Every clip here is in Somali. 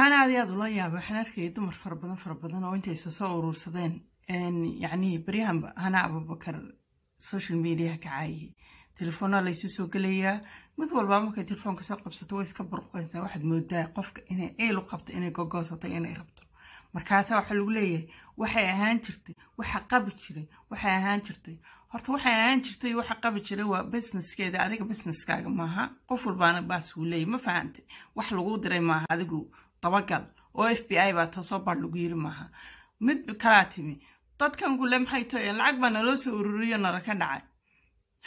waxaan aad iyo aad ula yaabay waxaan arkayay dumar farabadan farabadan oo intaysa soo urursadeen yacnii baryahan hana abubakar social mediaha ka caayay telefoonaa laysu soo gelayaa mid walba markay telefoonka soo qabsato way iska burqaysaa waxaad moodaa qofka inay ciil u qabto inay gogoosato inay rabto markaasa waxaa lagu leeyahay waxay ahaan jirtay waxa qabi jiray waxay ahaan jirtay horta waxay ahaan jirtay waxa qabi jiray waa businesskeeda adiga businesskaaga maaha qof walbaana baas wuu leeyahy ma fahantay wax lagu diray maaha adigu dabagal oo f b i baa taasoo baar lagu yiri maaha mid kalaa timi dadkan kule maxay tooyeen lacag baa naloo soo ururiyo nala ka dhacay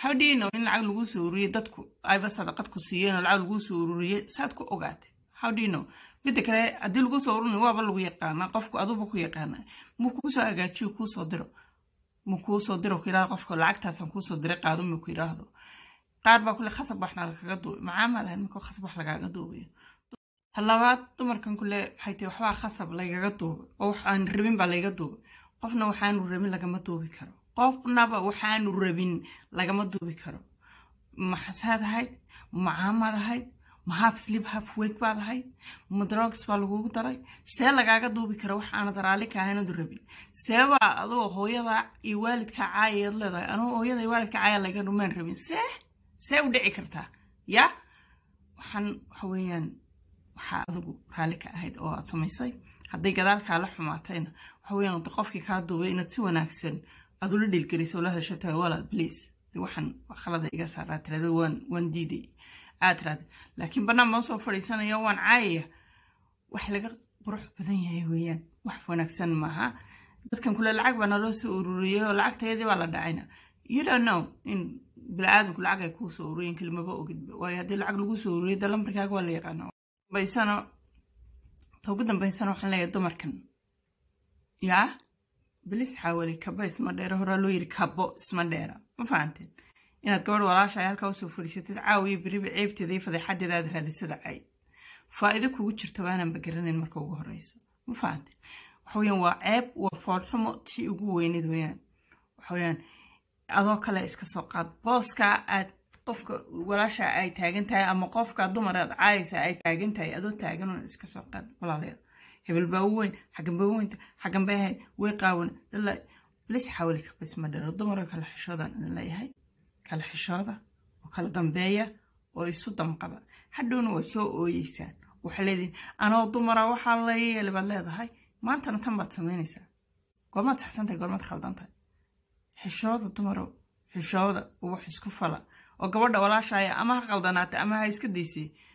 hawdhiino in lacag laguu soo ururiyey dadku ayba sadaqad ku siiyeenoo lacag laguu soo ururiyey saad ku ogaatay hawdhiino midda kale haddii lagu soo ururin waaba lagu yaqaanaa qofku aduuba ku yaqaana muu kuu soo hagaajiyo diro muu kuu diro ku yirahdo qofka lacagtaasaan kuu diray qaado muu ku yiraahdo qaar baa kule khasab waxna lakaga duubay maxaa malahan markuu khasab wax lagaaga duubayo talabaad dumarkan kule waxay tahi waxbaa khasab laygaga duuba oo wax rabin baa layga duuba qofna waxaanu rabin lagama duubi karo qofnaba waxaanu rabin lagama duubi karo maxasaad ahayd macaamaad ahayd ma haf slib half weeg baad ahayd ma drogs baa lagugu daray see lagaaga duubi karo wax aanad raali ka ahaynadu rabin seebaa adoo hooyada iyo waalidka caayaad leedahay anoo hooyada iyo waalidka caaya laga rabin see see u dhici kartaa yaa waxaan waxa weeyaan waxaa adigu raalli ka ahayd oo aad samaysay hadday gadaalkaa la xumaatayna waxa weeyaan wada qofkii kaa duubay inaad si wanaagsan aad ula dhiilgeliso oo la walaal bliis de waxaan khalada iga saaraa tirada waan waan diiday aad tiraada laakiin bannaan baan soo fadhiisanaya waan caayaya wax laga qurux badan yahay weeyaan wax wanaagsan maaha dadkan kule lacag baa naloo soo ururiyey oo lacagtayadii baa la dhacayna you don't in bili lacag ay kuu soo ururiyeen kelimaba ogidba waayo haddii lacag lagu soo ururiyay de waa la yaqaana dambaysana ugu dambaysana waxaan leeyahay dumarkan yaa bilis xaawali kabo isma dheera horaa loo yiri kabo isma dheera ma fahanteen inaad gabadh walaasha halkaa usoo fadhiisatid caawiyo beriba ceebteeda iyo fadeexadeeda aad raadisada caay faa'iido kugu jirta baananba garanayn marka ugu horeyso ma fahanteen waxa waa ceeb waa foolxumo tii ugu weyneed weyaan waxa adoo kale iska soo qaad booska aad qofka walaasha ay taagan tahay ama qofka dumar aad caayaysa ay taagan tahay adoo taagan iska soo qaad walaaleed hebel baa weyn xaggan baa weynta xaggan bay ahayd way qaawan dhalla lis xawlika bas ma dheero dumara kala xishoodan idin leeyahay kala xishooda oo kala dambeeya oo isu damqaba hadhowna waa soo ooyeysaan waxaa leedihin anoo dumara waxaa layeeli baad leedahay maantana tan baad samaynaysaa goormaad saxsantahay goormaad khaldantahay xishooda dumarow xishooda oo wax isku fala oo gabadha walaasha ama ha qaldanaatay ama ha iska daysay